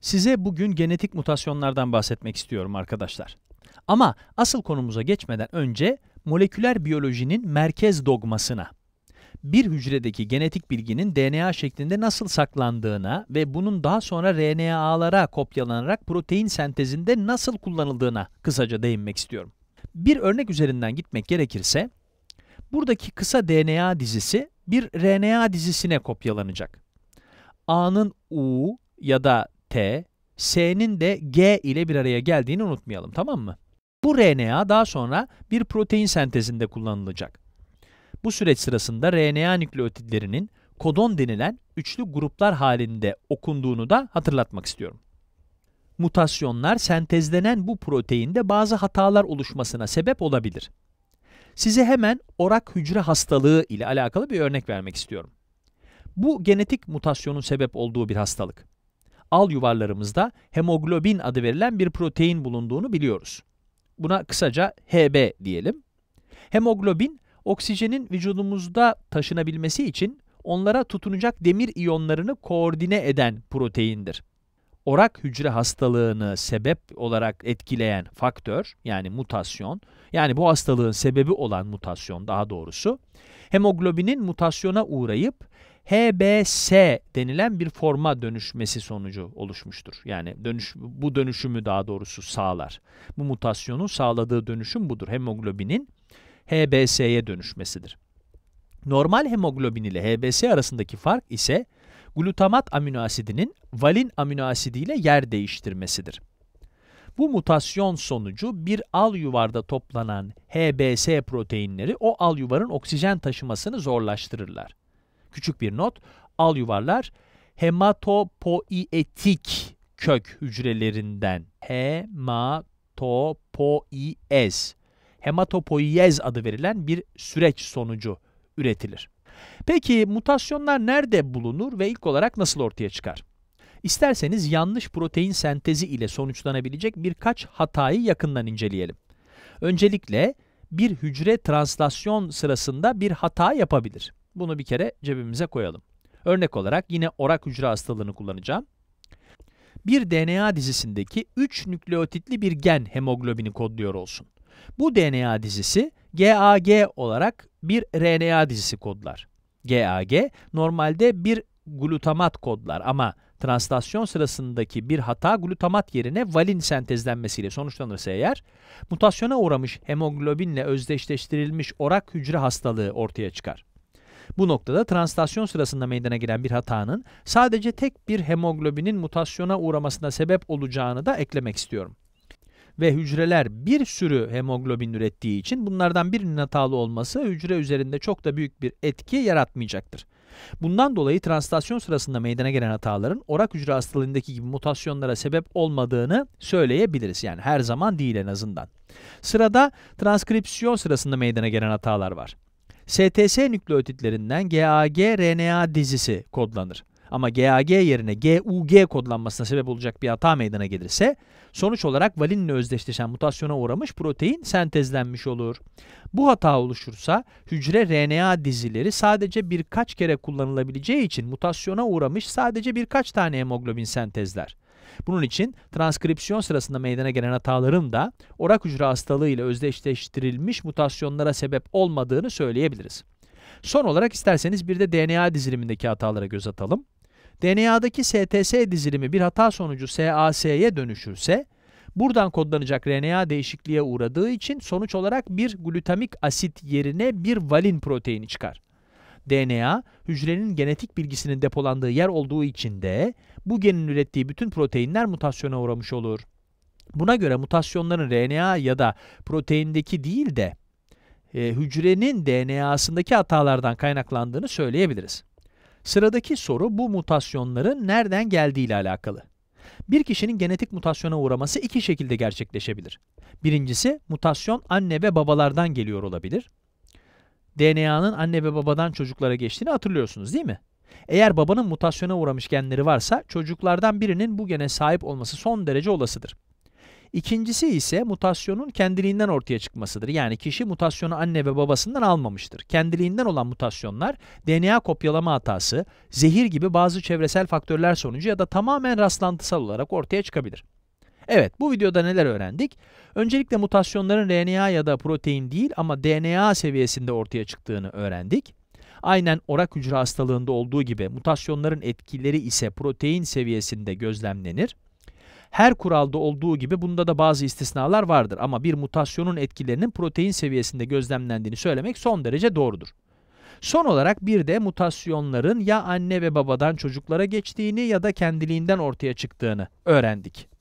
Size bugün genetik mutasyonlardan bahsetmek istiyorum arkadaşlar. Ama asıl konumuza geçmeden önce moleküler biyolojinin merkez dogmasına, bir hücredeki genetik bilginin DNA şeklinde nasıl saklandığına ve bunun daha sonra RNA'lara kopyalanarak protein sentezinde nasıl kullanıldığına kısaca değinmek istiyorum. Bir örnek üzerinden gitmek gerekirse, buradaki kısa DNA dizisi bir RNA dizisine kopyalanacak. A'nın U ya da T, S'nin de G ile bir araya geldiğini unutmayalım tamam mı? Bu RNA daha sonra bir protein sentezinde kullanılacak. Bu süreç sırasında RNA nükleotitlerinin kodon denilen üçlü gruplar halinde okunduğunu da hatırlatmak istiyorum. Mutasyonlar sentezlenen bu proteinde bazı hatalar oluşmasına sebep olabilir. Size hemen orak hücre hastalığı ile alakalı bir örnek vermek istiyorum. Bu genetik mutasyonun sebep olduğu bir hastalık al yuvarlarımızda hemoglobin adı verilen bir protein bulunduğunu biliyoruz. Buna kısaca HB diyelim. Hemoglobin, oksijenin vücudumuzda taşınabilmesi için onlara tutunacak demir iyonlarını koordine eden proteindir. Orak hücre hastalığını sebep olarak etkileyen faktör yani mutasyon, yani bu hastalığın sebebi olan mutasyon daha doğrusu, hemoglobinin mutasyona uğrayıp HBS denilen bir forma dönüşmesi sonucu oluşmuştur. Yani dönüş, bu dönüşümü daha doğrusu sağlar. Bu mutasyonun sağladığı dönüşüm budur. Hemoglobinin HBS'ye dönüşmesidir. Normal hemoglobin ile HBS arasındaki fark ise glutamat amino asidinin valin amino asidi ile yer değiştirmesidir. Bu mutasyon sonucu bir al yuvarda toplanan HBS proteinleri o al yuvarın oksijen taşımasını zorlaştırırlar küçük bir not. Al yuvarlar. Hematopoietik kök hücrelerinden hematopoiez hematopoiez adı verilen bir süreç sonucu üretilir. Peki mutasyonlar nerede bulunur ve ilk olarak nasıl ortaya çıkar? İsterseniz yanlış protein sentezi ile sonuçlanabilecek birkaç hatayı yakından inceleyelim. Öncelikle bir hücre translasyon sırasında bir hata yapabilir. Bunu bir kere cebimize koyalım. Örnek olarak yine orak hücre hastalığını kullanacağım. Bir DNA dizisindeki 3 nükleotitli bir gen hemoglobini kodluyor olsun. Bu DNA dizisi GAG olarak bir RNA dizisi kodlar. GAG normalde bir glutamat kodlar ama translasyon sırasındaki bir hata glutamat yerine valin sentezlenmesiyle sonuçlanırsa eğer, mutasyona uğramış hemoglobinle özdeşleştirilmiş orak hücre hastalığı ortaya çıkar. Bu noktada translasyon sırasında meydana gelen bir hatanın sadece tek bir hemoglobinin mutasyona uğramasına sebep olacağını da eklemek istiyorum ve hücreler bir sürü hemoglobin ürettiği için bunlardan birinin hatalı olması hücre üzerinde çok da büyük bir etki yaratmayacaktır. Bundan dolayı translasyon sırasında meydana gelen hataların orak hücre hastalığındaki gibi mutasyonlara sebep olmadığını söyleyebiliriz. Yani her zaman değil en azından. Sırada transkripsiyon sırasında meydana gelen hatalar var. STS nükleotitlerinden GAG-RNA dizisi kodlanır. Ama GAG yerine GUG kodlanmasına sebep olacak bir hata meydana gelirse sonuç olarak valinle özdeşleşen mutasyona uğramış protein sentezlenmiş olur. Bu hata oluşursa hücre RNA dizileri sadece birkaç kere kullanılabileceği için mutasyona uğramış sadece birkaç tane hemoglobin sentezler. Bunun için transkripsiyon sırasında meydana gelen hataların da orak hücre hastalığı ile özdeşleştirilmiş mutasyonlara sebep olmadığını söyleyebiliriz. Son olarak isterseniz bir de DNA dizilimindeki hatalara göz atalım. DNA'daki STS dizilimi bir hata sonucu SAS'ye dönüşürse, buradan kodlanacak RNA değişikliğe uğradığı için sonuç olarak bir glutamik asit yerine bir valin proteini çıkar. DNA hücrenin genetik bilgisinin depolandığı yer olduğu için de bu genin ürettiği bütün proteinler mutasyona uğramış olur. Buna göre mutasyonların RNA ya da proteindeki değil de e, hücrenin DNA'sındaki hatalardan kaynaklandığını söyleyebiliriz. Sıradaki soru bu mutasyonların nereden geldiği ile alakalı. Bir kişinin genetik mutasyona uğraması iki şekilde gerçekleşebilir. Birincisi mutasyon anne ve babalardan geliyor olabilir. DNA'nın anne ve babadan çocuklara geçtiğini hatırlıyorsunuz değil mi? Eğer babanın mutasyona uğramış genleri varsa çocuklardan birinin bu gene sahip olması son derece olasıdır. İkincisi ise mutasyonun kendiliğinden ortaya çıkmasıdır. Yani kişi mutasyonu anne ve babasından almamıştır. Kendiliğinden olan mutasyonlar DNA kopyalama hatası, zehir gibi bazı çevresel faktörler sonucu ya da tamamen rastlantısal olarak ortaya çıkabilir. Evet bu videoda neler öğrendik? Öncelikle mutasyonların RNA ya da protein değil ama DNA seviyesinde ortaya çıktığını öğrendik. Aynen orak hücre hastalığında olduğu gibi mutasyonların etkileri ise protein seviyesinde gözlemlenir. Her kuralda olduğu gibi bunda da bazı istisnalar vardır ama bir mutasyonun etkilerinin protein seviyesinde gözlemlendiğini söylemek son derece doğrudur. Son olarak bir de mutasyonların ya anne ve babadan çocuklara geçtiğini ya da kendiliğinden ortaya çıktığını öğrendik.